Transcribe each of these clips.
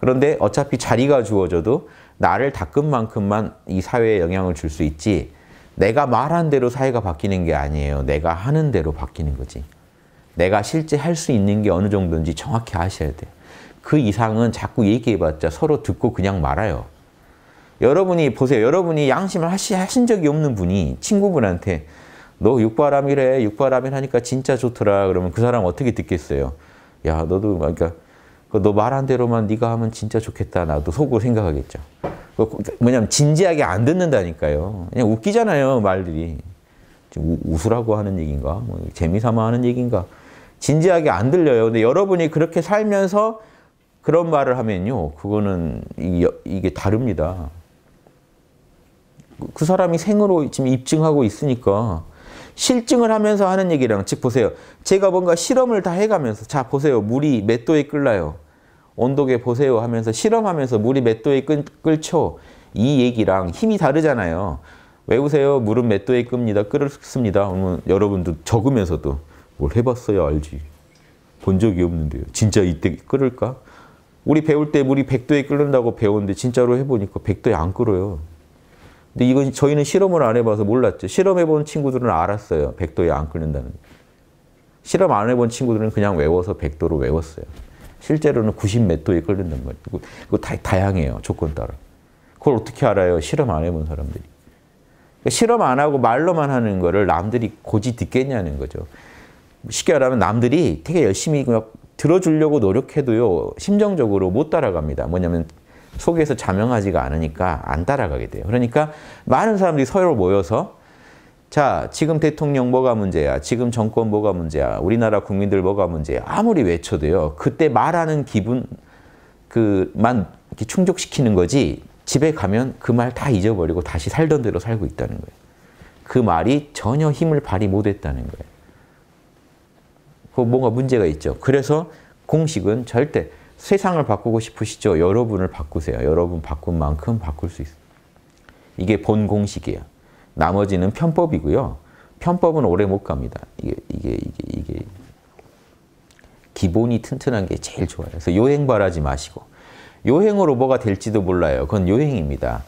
그런데 어차피 자리가 주어져도 나를 닦은 만큼만 이 사회에 영향을 줄 수 있지 내가 말한 대로 사회가 바뀌는 게 아니에요. 내가 하는 대로 바뀌는 거지. 내가 실제 할 수 있는 게 어느 정도인지 정확히 아셔야 돼요. 그 이상은 자꾸 얘기해봤자 서로 듣고 그냥 말아요. 여러분이 보세요. 여러분이 양심을 하시, 하신 적이 없는 분이 친구분한테 너 육바람이래, 육바람이 하니까 진짜 좋더라. 그러면 그 사람 어떻게 듣겠어요? 야, 너도 그러니까 그 너 말한 대로만 네가 하면 진짜 좋겠다. 나도 속으로 생각하겠죠. 뭐냐면 그 진지하게 안 듣는다니까요. 그냥 웃기잖아요. 말들이. 웃으라고 하는 얘기인가? 뭐 재미삼아 하는 얘기인가? 진지하게 안 들려요. 근데 여러분이 그렇게 살면서 그런 말을 하면요. 그거는 이게 다릅니다. 그, 그 사람이 생으로 지금 입증하고 있으니까 실증을 하면서 하는 얘기랑 즉 보세요. 제가 뭔가 실험을 다 해가면서 자 보세요. 물이 몇 도에 끓나요? 온도계 보세요 하면서 실험하면서 물이 몇 도에 끓, 끓죠. 이 얘기랑 힘이 다르잖아요. 외우세요. 물은 몇 도에 끕니다. 끓습니다. 그러면 여러분도 적으면서도 뭘 해봤어야 알지. 본 적이 없는데요. 진짜 이때 끓을까? 우리 배울 때 물이 100도에 끓는다고 배웠는데 진짜로 해보니까 100도에 안 끓어요. 근데 이건 저희는 실험을 안 해봐서 몰랐죠. 실험해본 친구들은 알았어요. 100도에 안 끓는다는. 실험 안 해본 친구들은 그냥 외워서 100도로 외웠어요. 실제로는 90 몇 도에 끓는단 말이에요. 그거 다, 다양해요. 조건 따라. 그걸 어떻게 알아요? 실험 안 해본 사람들이. 그러니까 실험 안 하고 말로만 하는 거를 남들이 고지 듣겠냐는 거죠. 쉽게 말하면 남들이 되게 열심히 그냥 들어주려고 노력해도요. 심정적으로 못 따라갑니다. 뭐냐면 속에서 자명하지가 않으니까 안 따라가게 돼요. 그러니까 많은 사람들이 서로 모여서 자, 지금 대통령 뭐가 문제야? 지금 정권 뭐가 문제야? 우리나라 국민들 뭐가 문제야? 아무리 외쳐도요. 그때 말하는 기분 그만 충족시키는 거지 집에 가면 그 말 다 잊어버리고 다시 살던 대로 살고 있다는 거예요. 그 말이 전혀 힘을 발휘 못했다는 거예요. 그 뭔가 문제가 있죠. 그래서 공식은 절대 세상을 바꾸고 싶으시죠? 여러분을 바꾸세요. 여러분 바꾼 만큼 바꿀 수 있어요. 이게 본 공식이에요. 나머지는 편법이고요. 편법은 오래 못 갑니다. 이게, 이게, 이게, 이게. 기본이 튼튼한 게 제일 좋아요. 그래서 요행 바라지 마시고. 요행으로 뭐가 될지도 몰라요. 그건 요행입니다.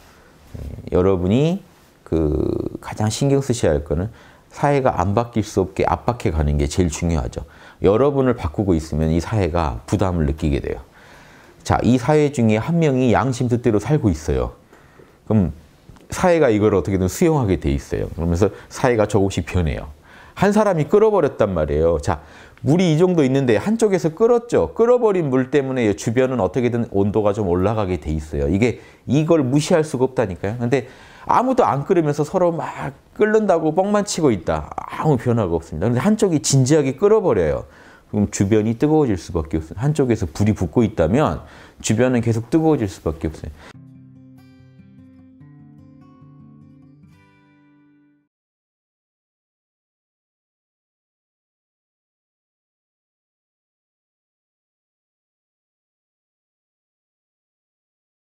음, 여러분이 그 가장 신경 쓰셔야 할 거는 사회가 안 바뀔 수 없게 압박해 가는 게 제일 중요하죠. 여러분을 바꾸고 있으면 이 사회가 부담을 느끼게 돼요. 자, 이 사회 중에 한 명이 양심 뜻대로 살고 있어요. 그럼 사회가 이걸 어떻게든 수용하게 돼 있어요. 그러면서 사회가 조금씩 변해요. 한 사람이 끌어버렸단 말이에요. 자, 물이 이 정도 있는데 한쪽에서 끌었죠. 끌어버린 물 때문에 주변은 어떻게든 온도가 좀 올라가게 돼 있어요. 이게 이걸 무시할 수가 없다니까요. 근데 아무도 안 끓으면서 서로 막 끓는다고 뻥만 치고 있다. 아무 변화가 없습니다. 근데 한쪽이 진지하게 끌어버려요 그럼 주변이 뜨거워질 수밖에 없어요. 한쪽에서 불이 붙고 있다면 주변은 계속 뜨거워질 수밖에 없어요.